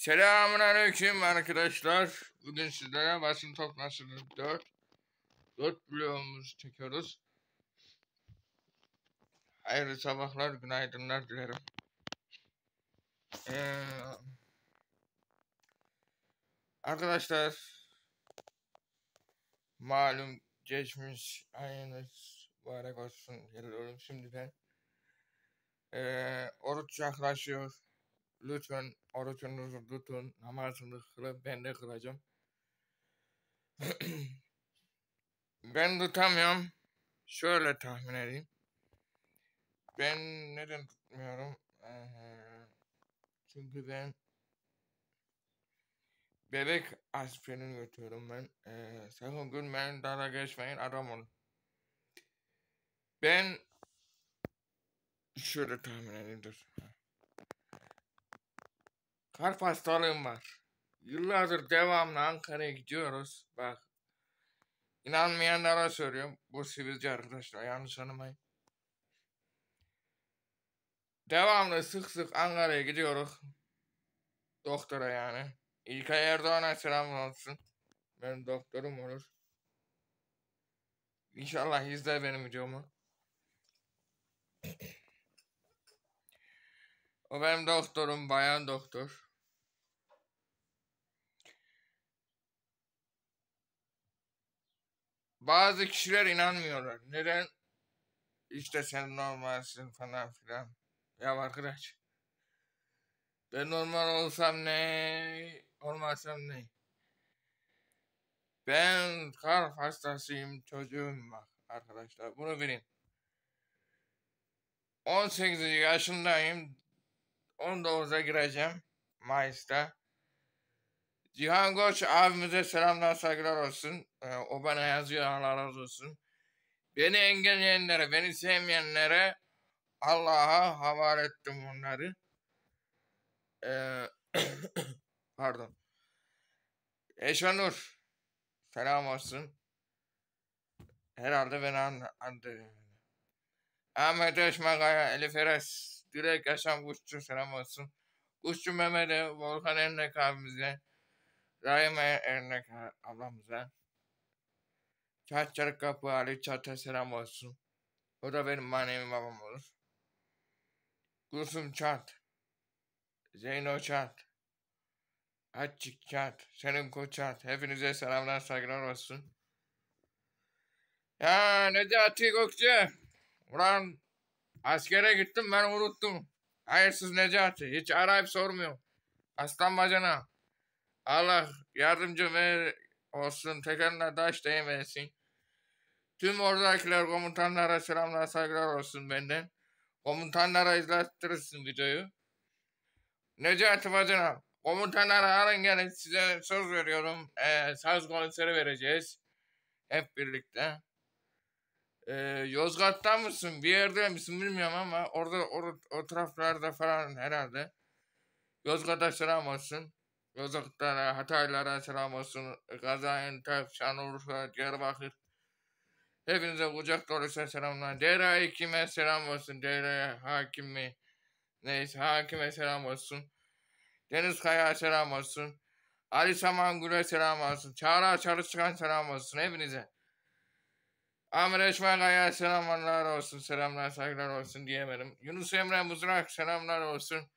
Selamun Aleyküm arkadaşlar. Bugün sizlere basın toplantısını 4 4 bloğumuzu çekiyoruz. Hayırlı sabahlar, günaydınlar dilerim. Ee, arkadaşlar malum geçmiş ayınız mübarek olsun. Geliyorum şimdiden. Ee, oruç yaklaşıyor lütfen orucunuzu tutun, namazını kılın, ben de kılacağım. ben tutamıyorum. Şöyle tahmin edeyim. Ben neden tutmuyorum? çünkü ben bebek aspirin götürüyorum ben. Ee, sakın gülmeyin, dara geçmeyin, adam olun. Ben şöyle tahmin edeyim dur. Kalp hastalığım var. Yıllardır devamlı Ankara'ya gidiyoruz. Bak. İnanmayanlara söylüyorum. Bu sivilce arkadaşlar yanlış anlamayın. Devamlı sık sık Ankara'ya gidiyoruz. Doktora yani. İlkay Erdoğan'a selam olsun. Benim doktorum olur. İnşallah izler benim videomu. O benim doktorum, bayan doktor. Bazı kişiler inanmıyorlar. Neden? İşte sen normalsin falan filan. Ya arkadaş. Ben normal olsam ne? Olmasam ne? Ben kalp hastasıyım çocuğum bak arkadaşlar. Bunu bilin. 18 yaşındayım. 19'a gireceğim Mayıs'ta. Cihan Koç abimize selamlar saygılar olsun. Ee, o bana yazıyor Allah razı olsun. Beni engelleyenlere, beni sevmeyenlere Allah'a havale ettim bunları. Ee, pardon. Eşanur. Selam olsun. Herhalde beni anladı. An Ahmet Özmakaya, Elif Eres, Dilek Yaşam Kuşçu selam olsun. Kuşçu Mehmet'e, Volkan Enlek abimize, Rahime Ernek ablamıza. Çat çarık kapı Ali Çat'a selam olsun. O da benim manevi babam olur. Gülsüm Çat. Zeyno Çat. Açık Çat. Selim Koçat. Hepinize selamlar saygılar olsun. Ya Necati Gökçe. Ulan askere gittim ben unuttum. Hayırsız Necati. Hiç arayıp sormuyor. Aslan bacana. Allah yardımcı ver olsun. Tekerine taş değmesin. Tüm oradakiler komutanlara selamlar saygılar olsun benden. Komutanlara izlettirirsin videoyu. Necati Bacanam. Komutanlara alın gelin size söz veriyorum. Ee, saz konseri vereceğiz. Hep birlikte. Ee, Yozgat'tan mısın? Bir yerde misin bilmiyorum ama orada or, o taraflarda falan herhalde. Yozgat'a selam olsun. Kızıklara, Hataylara selam olsun. Gaziantep, diğer vakit Hepinize kucak dolusu selamlar. Değerli hakime selam olsun. Değerli hakimi. Neyse hakime selam olsun. Deniz Kaya selam olsun. Ali Samangül'e selam olsun. Çağrı Çalışkan selam olsun hepinize. Amir Eşmekaya selamlar olsun. Selamlar saygılar olsun diyemedim. Yunus Emre Mızrak selamlar olsun.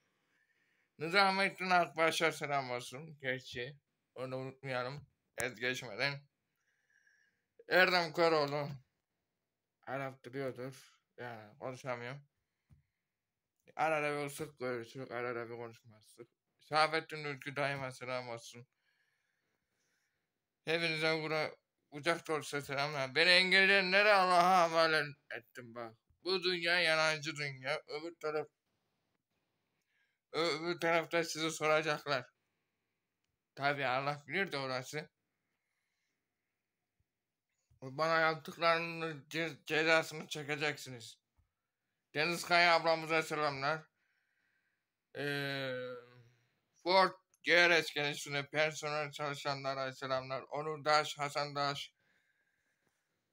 Nizamettin Akbaş'a selam olsun. Gerçi onu unutmayalım. Ez geçmeden. Erdem Koroğlu. Arap duruyordur. Yani konuşamıyorum. Arada bir sık görüşürük. Arada bir konuşmazsın. Sahabettin Ülkü daima selam olsun. Hepinize bura ucak dolusu selamlar. Beni engelleyenlere Allah'a havale ettim bak. Bu dünya yalancı dünya. Öbür taraf öbür tarafta size soracaklar. Tabi Allah bilir de orası. Bana yaptıklarının ce cezasını çekeceksiniz. Deniz Kaya ablamıza selamlar. Ee, Ford GRS gençliğine personel çalışanlara selamlar. Onur Daş, Hasan Daş.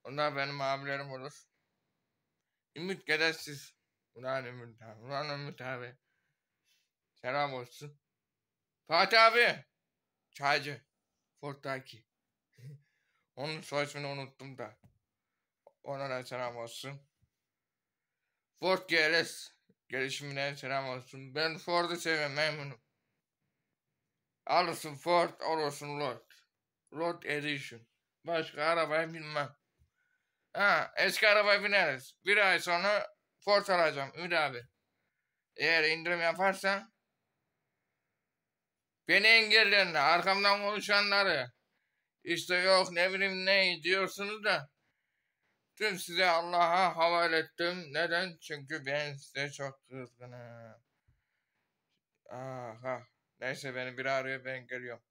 Onlar benim abilerim olur. Ümit Gedesiz. Ulan Ümit abi. Ulan Ümit abi. Selam olsun. Fatih abi. Çaycı. Fort'taki. Onun soyisini unuttum da. Ona da selam olsun. Ford GLS gelişimine selam olsun. Ben Ford'u seviyorum memnunum. Alırsın Ford, alırsın Lord. Lord Edition. Başka arabayı bilmem. Ha, eski arabayı bineriz. Bir ay sonra Ford alacağım Ümit abi. Eğer indirim yaparsa Beni engelleyin, arkamdan konuşanları. İşte yok ne bileyim ne diyorsunuz da. Tüm size Allah'a havale ettim. Neden? Çünkü ben size çok kızgınım. Aha. Ah. Neyse beni bir arıyor ben geliyorum.